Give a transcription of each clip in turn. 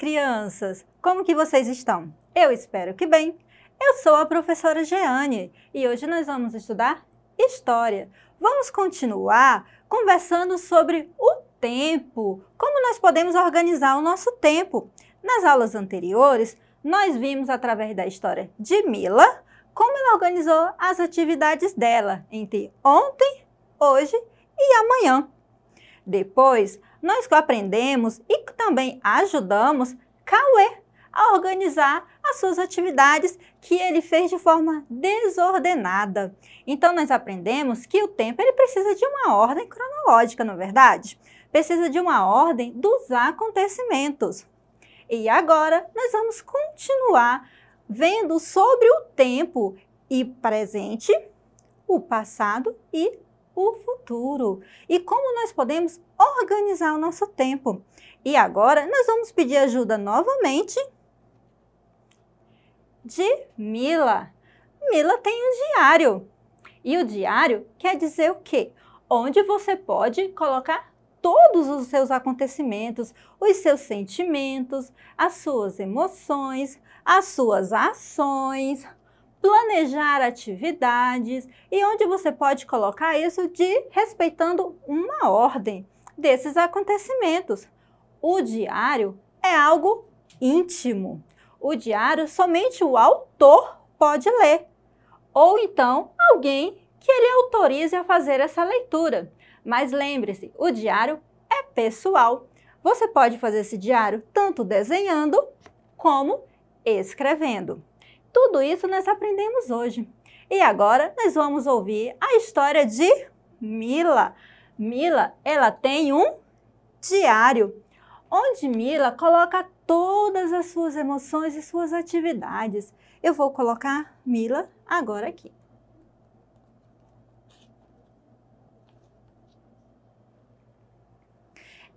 crianças! Como que vocês estão? Eu espero que bem! Eu sou a professora Jeane e hoje nós vamos estudar História. Vamos continuar conversando sobre o tempo, como nós podemos organizar o nosso tempo. Nas aulas anteriores, nós vimos através da história de Mila como ela organizou as atividades dela entre ontem, hoje e amanhã. Depois, nós aprendemos e também ajudamos Cauê a organizar as suas atividades que ele fez de forma desordenada. Então nós aprendemos que o tempo ele precisa de uma ordem cronológica, não é verdade? Precisa de uma ordem dos acontecimentos. E agora nós vamos continuar vendo sobre o tempo e presente, o passado e o futuro e como nós podemos organizar o nosso tempo. E agora nós vamos pedir ajuda novamente de Mila. Mila tem um diário. E o diário quer dizer o quê? Onde você pode colocar todos os seus acontecimentos, os seus sentimentos, as suas emoções, as suas ações, planejar atividades e onde você pode colocar isso de respeitando uma ordem desses acontecimentos. O diário é algo íntimo. O diário somente o autor pode ler, ou então alguém que ele autorize a fazer essa leitura. Mas lembre-se, o diário é pessoal. Você pode fazer esse diário tanto desenhando como escrevendo. Tudo isso nós aprendemos hoje. E agora nós vamos ouvir a história de Mila. Mila, ela tem um diário, onde Mila coloca todas as suas emoções e suas atividades. Eu vou colocar Mila agora aqui.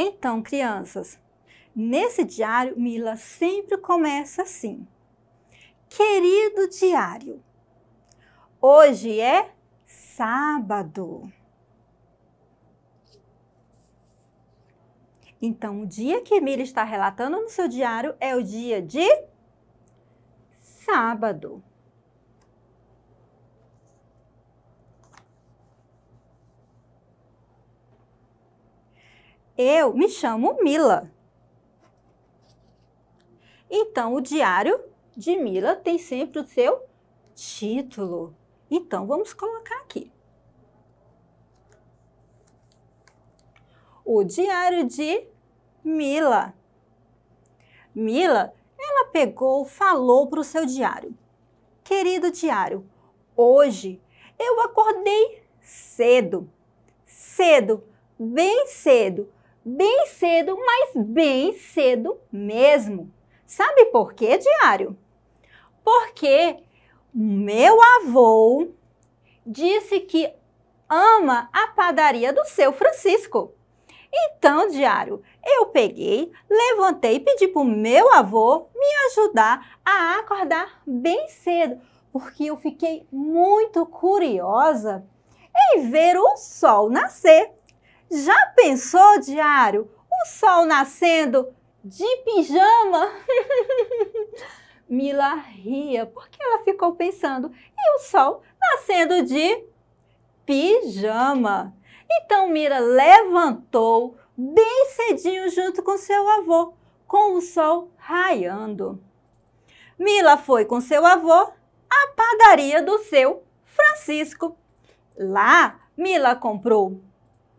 Então, crianças, nesse diário, Mila sempre começa assim. Querido diário, hoje é sábado. Então, o dia que Emília está relatando no seu diário é o dia de sábado. Eu me chamo Mila. Então, o diário de Mila tem sempre o seu título. Então, vamos colocar aqui. O diário de Mila. Mila, ela pegou, falou para o seu diário. Querido diário, hoje eu acordei cedo. Cedo, bem cedo. Bem cedo, mas bem cedo mesmo. Sabe por quê, diário? Porque meu avô disse que ama a padaria do seu Francisco. Então, diário, eu peguei, levantei e pedi para o meu avô me ajudar a acordar bem cedo, porque eu fiquei muito curiosa em ver o sol nascer. Já pensou, diário, o sol nascendo de pijama? Mila ria porque ela ficou pensando: e o sol nascendo de pijama? Então Mila levantou bem cedinho junto com seu avô, com o sol raiando. Mila foi com seu avô à padaria do seu Francisco. Lá, Mila comprou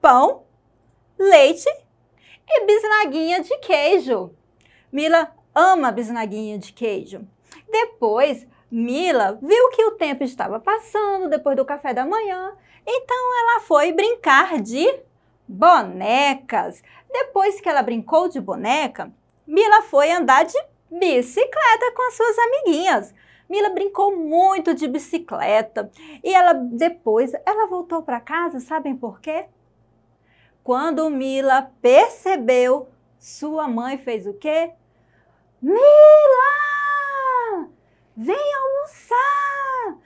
pão, leite e bisnaguinha de queijo. Mila ama bisnaguinha de queijo. Depois, Mila viu que o tempo estava passando depois do café da manhã, então ela foi brincar de bonecas. Depois que ela brincou de boneca, Mila foi andar de bicicleta com as suas amiguinhas. Mila brincou muito de bicicleta e ela depois ela voltou para casa, sabem por quê? Quando Mila percebeu, sua mãe fez o quê? Mila! Vem almoçar!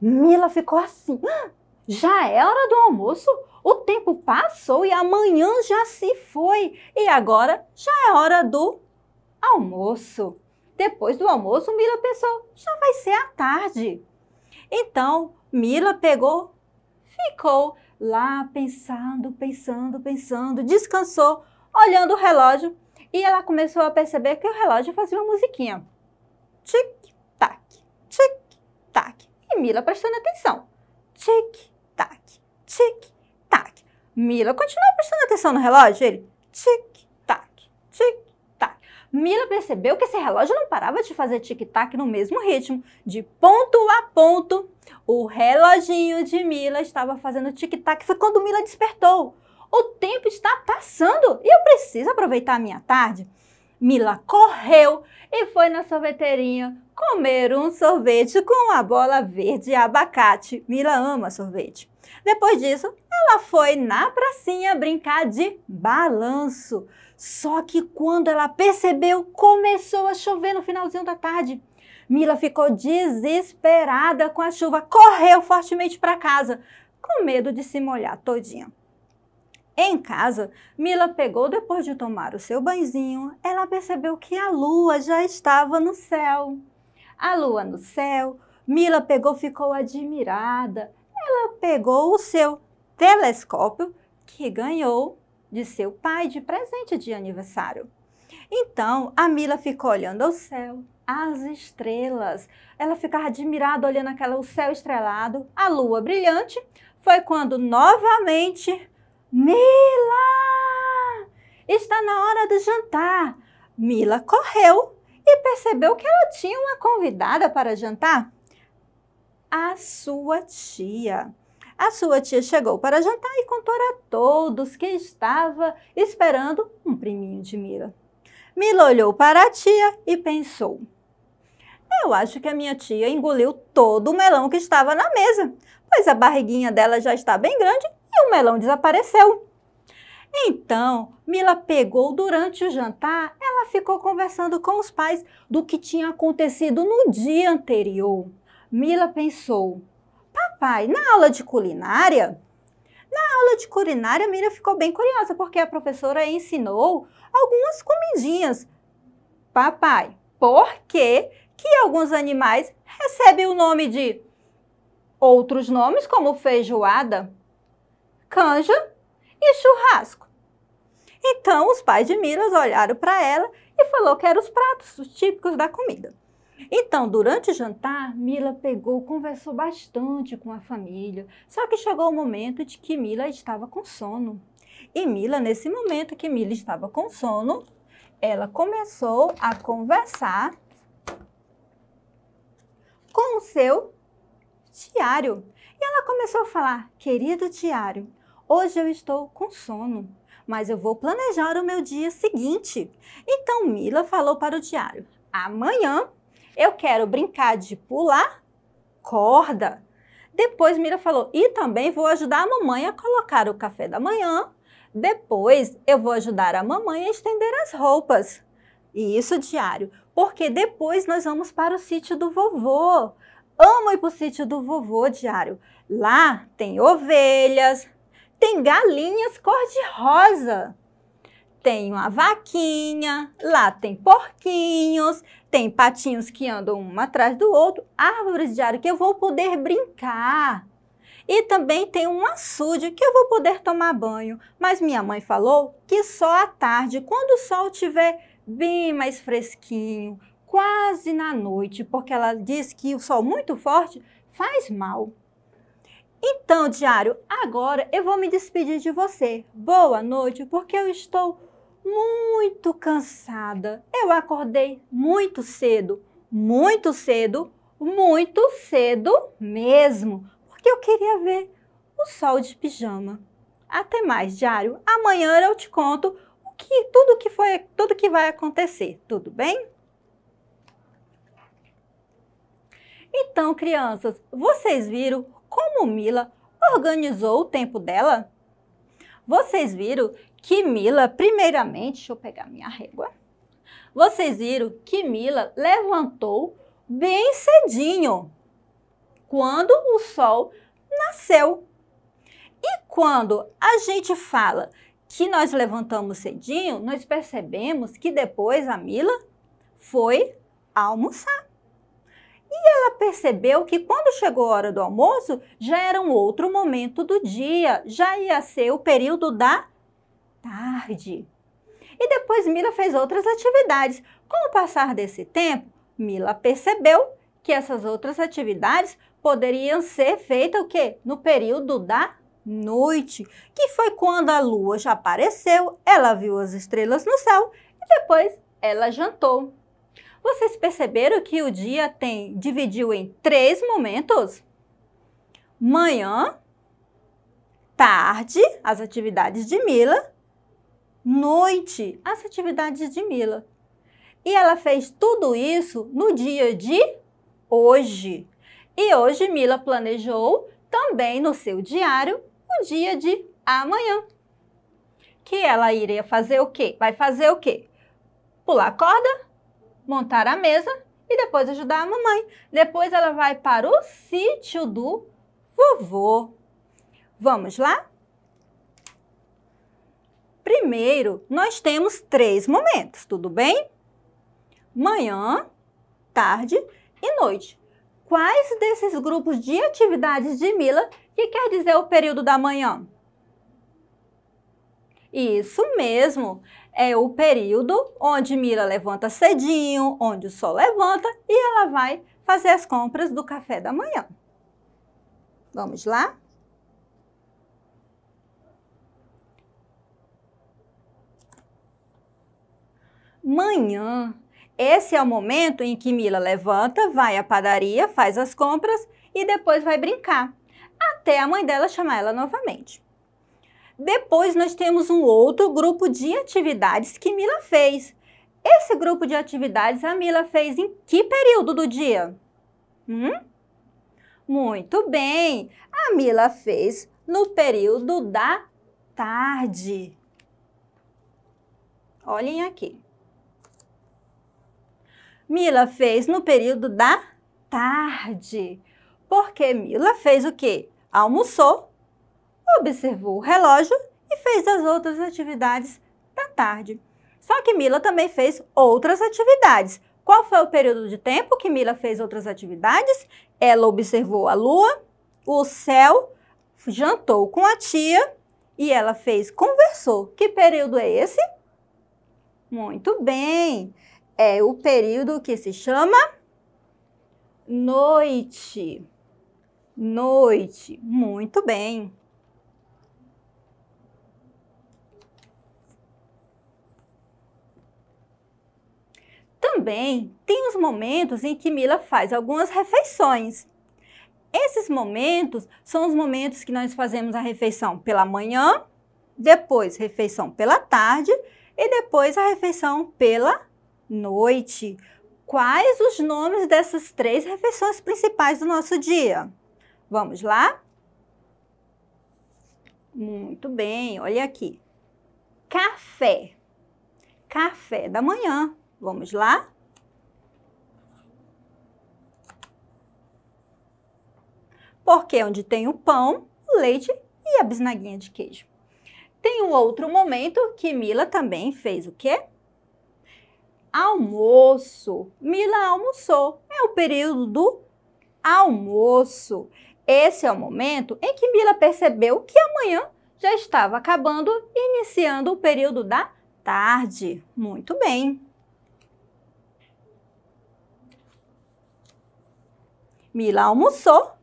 Mila ficou assim. Ah, já é hora do almoço? O tempo passou e amanhã já se foi. E agora já é hora do almoço. Depois do almoço, Mila pensou, já vai ser a tarde. Então, Mila pegou, ficou lá pensando, pensando, pensando, descansou, olhando o relógio e ela começou a perceber que o relógio fazia uma musiquinha. Tic-tac, tic-tac. E Mila prestando atenção. Tic-tac, tic-tac. Mila continuou prestando atenção no relógio. Ele tic-tac, tic-tac. Mila percebeu que esse relógio não parava de fazer tic-tac no mesmo ritmo. De ponto a ponto, o reloginho de Mila estava fazendo tic-tac. Foi quando Mila despertou. O tempo está passando e eu preciso aproveitar a minha tarde. Mila correu e foi na sorveteria comer um sorvete com uma bola verde e abacate. Mila ama sorvete. Depois disso, ela foi na pracinha brincar de balanço. Só que quando ela percebeu, começou a chover no finalzinho da tarde. Mila ficou desesperada com a chuva, correu fortemente para casa, com medo de se molhar todinha. Em casa, Mila pegou depois de tomar o seu banzinho, ela percebeu que a lua já estava no céu. A lua no céu, Mila pegou, ficou admirada. Ela pegou o seu telescópio que ganhou de seu pai de presente de aniversário. Então, a Mila ficou olhando o céu, as estrelas. Ela ficava admirada olhando aquela, o céu estrelado, a lua brilhante. Foi quando novamente Mila! Está na hora do jantar! Mila correu e percebeu que ela tinha uma convidada para jantar. A sua tia. A sua tia chegou para jantar e contou a todos que estava esperando um priminho de Mila. Mila olhou para a tia e pensou: Eu acho que a minha tia engoliu todo o melão que estava na mesa, pois a barriguinha dela já está bem grande e o melão desapareceu. Então, Mila pegou durante o jantar, ela ficou conversando com os pais do que tinha acontecido no dia anterior. Mila pensou: "Papai, na aula de culinária, na aula de culinária, Mila ficou bem curiosa porque a professora ensinou algumas comidinhas. Papai, por que que alguns animais recebem o nome de outros nomes como feijoada?" canja e churrasco. Então os pais de Miras olharam para ela e falou que eram os pratos os típicos da comida. Então, durante o jantar, Mila pegou, conversou bastante com a família, só que chegou o momento de que Mila estava com sono. E Mila, nesse momento que Mila estava com sono, ela começou a conversar com o seu diário. E ela começou a falar: Querido diário, Hoje eu estou com sono, mas eu vou planejar o meu dia seguinte. Então Mila falou para o diário: amanhã eu quero brincar de pular corda. Depois Mila falou: e também vou ajudar a mamãe a colocar o café da manhã. Depois eu vou ajudar a mamãe a estender as roupas. E isso diário, porque depois nós vamos para o sítio do vovô. Amo ir para o sítio do vovô diário. Lá tem ovelhas, tem galinhas cor-de-rosa. Tem uma vaquinha, lá tem porquinhos, tem patinhos que andam um atrás do outro, árvores de ar que eu vou poder brincar. E também tem um açude que eu vou poder tomar banho. Mas minha mãe falou que só à tarde, quando o sol estiver bem mais fresquinho, quase na noite, porque ela diz que o sol muito forte faz mal. Então, diário, agora eu vou me despedir de você. Boa noite, porque eu estou muito cansada. Eu acordei muito cedo, muito cedo, muito cedo mesmo, porque eu queria ver o sol de pijama. Até mais, diário. Amanhã eu te conto o que tudo que foi, tudo que vai acontecer. Tudo bem? Então, crianças, vocês viram como Mila organizou o tempo dela? Vocês viram que Mila, primeiramente, deixa eu pegar minha régua. Vocês viram que Mila levantou bem cedinho, quando o sol nasceu. E quando a gente fala que nós levantamos cedinho, nós percebemos que depois a Mila foi almoçar. E ela percebeu que quando chegou a hora do almoço, já era um outro momento do dia, já ia ser o período da tarde. E depois Mila fez outras atividades. Com o passar desse tempo, Mila percebeu que essas outras atividades poderiam ser feitas o quê? No período da noite, que foi quando a lua já apareceu, ela viu as estrelas no céu e depois ela jantou. Vocês perceberam que o dia tem dividiu em três momentos? Manhã, tarde, as atividades de Mila, noite, as atividades de Mila. E ela fez tudo isso no dia de hoje. E hoje Mila planejou também no seu diário o dia de amanhã. Que ela iria fazer o quê? Vai fazer o quê? Pular corda? montar a mesa e depois ajudar a mamãe. Depois ela vai para o sítio do vovô. Vamos lá? Primeiro, nós temos três momentos, tudo bem? Manhã, tarde e noite. Quais desses grupos de atividades de Mila que quer dizer o período da manhã? Isso mesmo, é o período onde Mila levanta cedinho, onde o sol levanta e ela vai fazer as compras do café da manhã. Vamos lá? Manhã. Esse é o momento em que Mila levanta, vai à padaria, faz as compras e depois vai brincar, até a mãe dela chamar ela novamente. Depois nós temos um outro grupo de atividades que Mila fez. Esse grupo de atividades a Mila fez em que período do dia? Hum? Muito bem! A Mila fez no período da tarde. Olhem aqui. Mila fez no período da tarde. Porque Mila fez o quê? Almoçou observou o relógio e fez as outras atividades da tarde. Só que Mila também fez outras atividades. Qual foi o período de tempo que Mila fez outras atividades? Ela observou a lua, o céu, jantou com a tia e ela fez conversou. Que período é esse? Muito bem. É o período que se chama noite. Noite. Muito bem. também tem os momentos em que Mila faz algumas refeições. Esses momentos são os momentos que nós fazemos a refeição pela manhã, depois refeição pela tarde e depois a refeição pela noite. Quais os nomes dessas três refeições principais do nosso dia? Vamos lá? Muito bem, olha aqui. Café. Café da manhã. Vamos lá? porque é onde tem o pão, o leite e a bisnaguinha de queijo. Tem um outro momento que Mila também fez o quê? Almoço. Mila almoçou. É o período do almoço. Esse é o momento em que Mila percebeu que amanhã já estava acabando, iniciando o período da tarde. Muito bem. Mila almoçou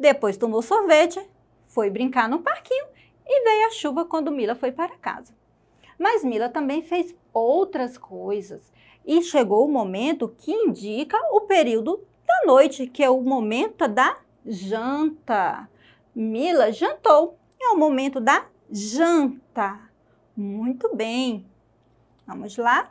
depois tomou sorvete, foi brincar no parquinho e veio a chuva quando Mila foi para casa. Mas Mila também fez outras coisas e chegou o momento que indica o período da noite, que é o momento da janta. Mila jantou, é o momento da janta. Muito bem. Vamos lá?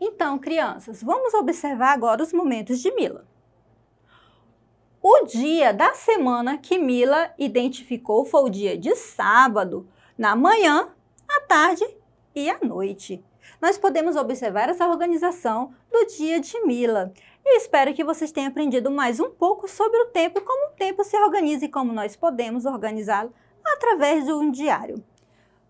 Então, crianças, vamos observar agora os momentos de Mila. O dia da semana que Mila identificou foi o dia de sábado, na manhã, à tarde e à noite. Nós podemos observar essa organização do dia de Mila. E espero que vocês tenham aprendido mais um pouco sobre o tempo, como o tempo se organiza e como nós podemos organizá-lo através de um diário.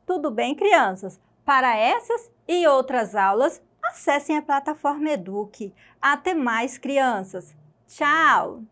Tudo bem, crianças? Para essas e outras aulas, Acessem a plataforma Eduque. Até mais, crianças! Tchau!